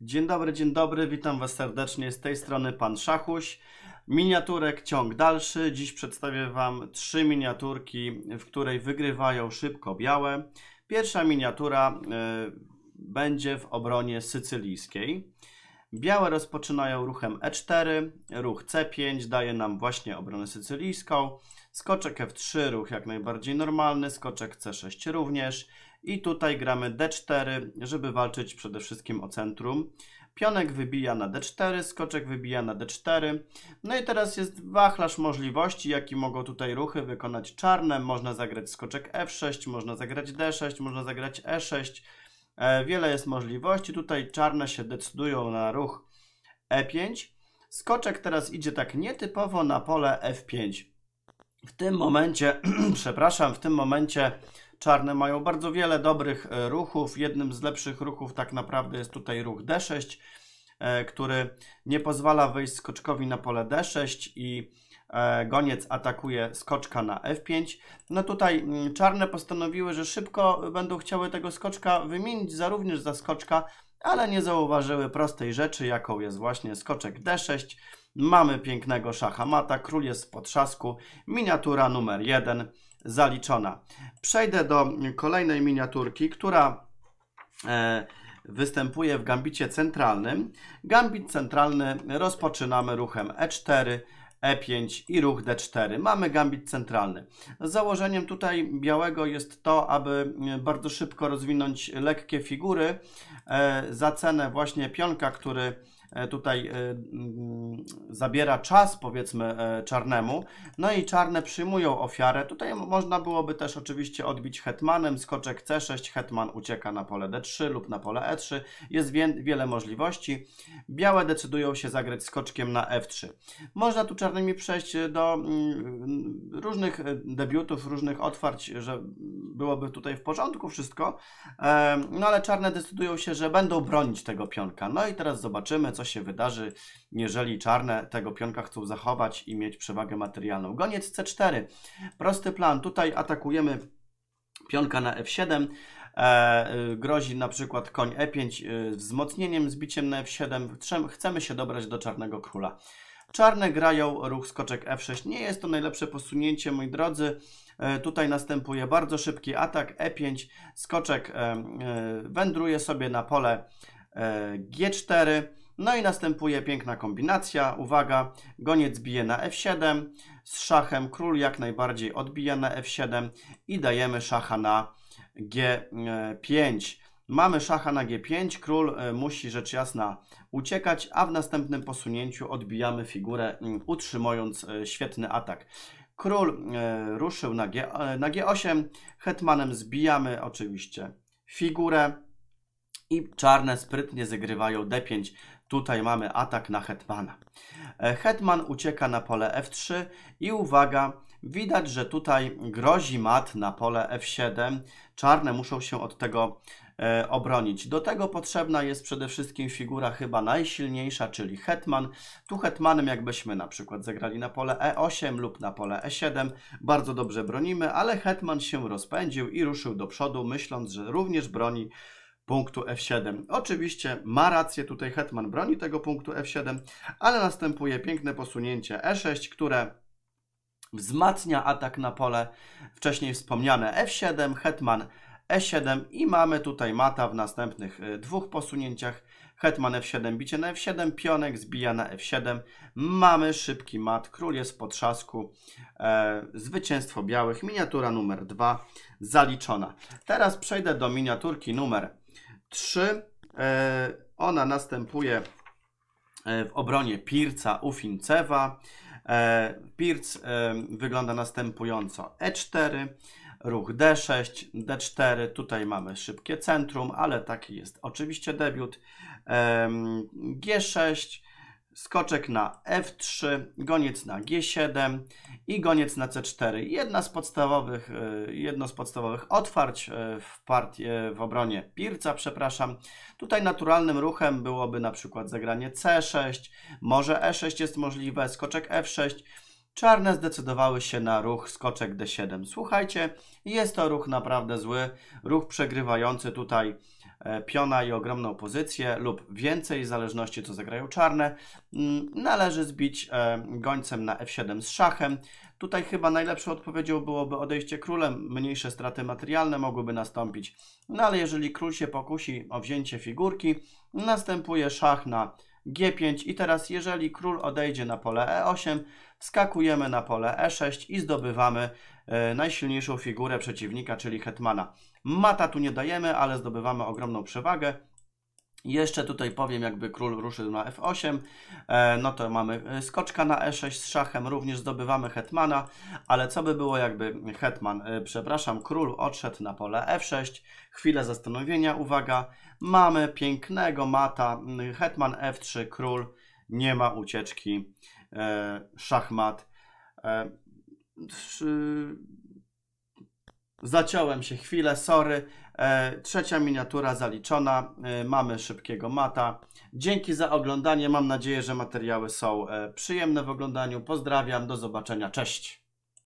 Dzień dobry, dzień dobry, witam Was serdecznie. Z tej strony Pan Szachuś. Miniaturek ciąg dalszy. Dziś przedstawię Wam trzy miniaturki, w której wygrywają szybko białe. Pierwsza miniatura y, będzie w obronie sycylijskiej. Białe rozpoczynają ruchem E4, ruch C5 daje nam właśnie obronę sycylijską. Skoczek F3, ruch jak najbardziej normalny, skoczek C6 również. I tutaj gramy D4, żeby walczyć przede wszystkim o centrum. Pionek wybija na D4, skoczek wybija na D4. No i teraz jest wachlarz możliwości, jaki mogą tutaj ruchy wykonać czarne. Można zagrać skoczek F6, można zagrać D6, można zagrać E6. E, wiele jest możliwości. Tutaj czarne się decydują na ruch E5. Skoczek teraz idzie tak nietypowo na pole F5. W tym momencie, przepraszam, w tym momencie czarne mają bardzo wiele dobrych e, ruchów. Jednym z lepszych ruchów tak naprawdę jest tutaj ruch D6, e, który nie pozwala wyjść skoczkowi na pole D6 i e, goniec atakuje skoczka na F5. No tutaj mm, czarne postanowiły, że szybko będą chciały tego skoczka wymienić za również za skoczka, ale nie zauważyły prostej rzeczy, jaką jest właśnie skoczek D6. Mamy pięknego szacha mata król jest w potrzasku, miniatura numer jeden zaliczona. Przejdę do kolejnej miniaturki, która e, występuje w gambicie centralnym. Gambit centralny rozpoczynamy ruchem E4, E5 i ruch D4. Mamy gambit centralny. Założeniem tutaj białego jest to, aby bardzo szybko rozwinąć lekkie figury e, za cenę właśnie pionka, który E, tutaj e, mm, zabiera czas, powiedzmy, e, czarnemu. No i czarne przyjmują ofiarę. Tutaj można byłoby też oczywiście odbić hetmanem, skoczek C6, hetman ucieka na pole D3 lub na pole E3. Jest wiele możliwości. Białe decydują się zagrać skoczkiem na F3. Można tu czarnymi przejść do mm, różnych debiutów, różnych otwarć, że byłoby tutaj w porządku wszystko, no ale czarne decydują się, że będą bronić tego pionka. No i teraz zobaczymy, co się wydarzy, jeżeli czarne tego pionka chcą zachować i mieć przewagę materialną. Goniec C4. Prosty plan. Tutaj atakujemy pionka na F7. E, grozi na przykład koń E5 e, wzmocnieniem, zbiciem na F7. Chcemy się dobrać do czarnego króla. Czarne grają ruch skoczek F6. Nie jest to najlepsze posunięcie, moi drodzy. E, tutaj następuje bardzo szybki atak E5, skoczek e, e, wędruje sobie na pole G4, no i następuje piękna kombinacja. Uwaga, goniec bije na F7, z szachem król jak najbardziej odbija na F7 i dajemy szacha na G5. Mamy szacha na G5, król musi rzecz jasna uciekać, a w następnym posunięciu odbijamy figurę, mm, utrzymując świetny atak. Król e, ruszył na, G, 8 e, hetmanem zbijamy oczywiście figurę, i czarne sprytnie zagrywają d5. Tutaj mamy atak na hetmana. E, hetman ucieka na pole f3 i uwaga, widać, że tutaj grozi mat na pole f7. Czarne muszą się od tego e, obronić. Do tego potrzebna jest przede wszystkim figura chyba najsilniejsza, czyli hetman. Tu hetmanem jakbyśmy na przykład zagrali na pole e8 lub na pole e7. Bardzo dobrze bronimy, ale hetman się rozpędził i ruszył do przodu, myśląc, że również broni punktu F7. Oczywiście ma rację tutaj Hetman broni tego punktu F7, ale następuje piękne posunięcie E6, które wzmacnia atak na pole wcześniej wspomniane F7, Hetman E7 i mamy tutaj mata w następnych y, dwóch posunięciach. Hetman F7, bicie na F7, pionek zbija na F7. Mamy szybki mat, król jest w potrzasku. E, zwycięstwo białych, miniatura numer 2 zaliczona. Teraz przejdę do miniaturki numer 3. E, ona następuje e, w obronie Pirca Ufincewa. E, Pirc wygląda następująco: E4, ruch D6, D4. Tutaj mamy szybkie centrum, ale taki jest oczywiście debiut. G6, skoczek na F3, goniec na G7 i goniec na C4. Jedna z podstawowych, e, jedno z podstawowych otwarć e, w, partii, w obronie Pirca, przepraszam. Tutaj naturalnym ruchem byłoby na przykład zagranie C6, może E6 jest możliwe, skoczek F6. Czarne zdecydowały się na ruch skoczek D7. Słuchajcie, jest to ruch naprawdę zły, ruch przegrywający tutaj E, piona i ogromną pozycję lub więcej, w zależności co zagrają czarne, mm, należy zbić e, gońcem na f7 z szachem. Tutaj chyba najlepszą odpowiedzią byłoby odejście królem, mniejsze straty materialne mogłyby nastąpić. No ale jeżeli król się pokusi o wzięcie figurki, następuje szach na G5 i teraz jeżeli król odejdzie na pole E8, wskakujemy na pole E6 i zdobywamy e, najsilniejszą figurę przeciwnika, czyli hetmana. Mata tu nie dajemy, ale zdobywamy ogromną przewagę jeszcze tutaj powiem, jakby król ruszył na f8, e, no to mamy e, skoczka na e6 z szachem, również zdobywamy hetmana, ale co by było jakby hetman, e, przepraszam, król odszedł na pole f6, chwilę zastanowienia, uwaga, mamy pięknego mata, hetman f3, król, nie ma ucieczki, szachmat. Zaciąłem się chwilę, sorry. E, trzecia miniatura zaliczona. E, mamy szybkiego mata. Dzięki za oglądanie. Mam nadzieję, że materiały są e, przyjemne w oglądaniu. Pozdrawiam, do zobaczenia. Cześć.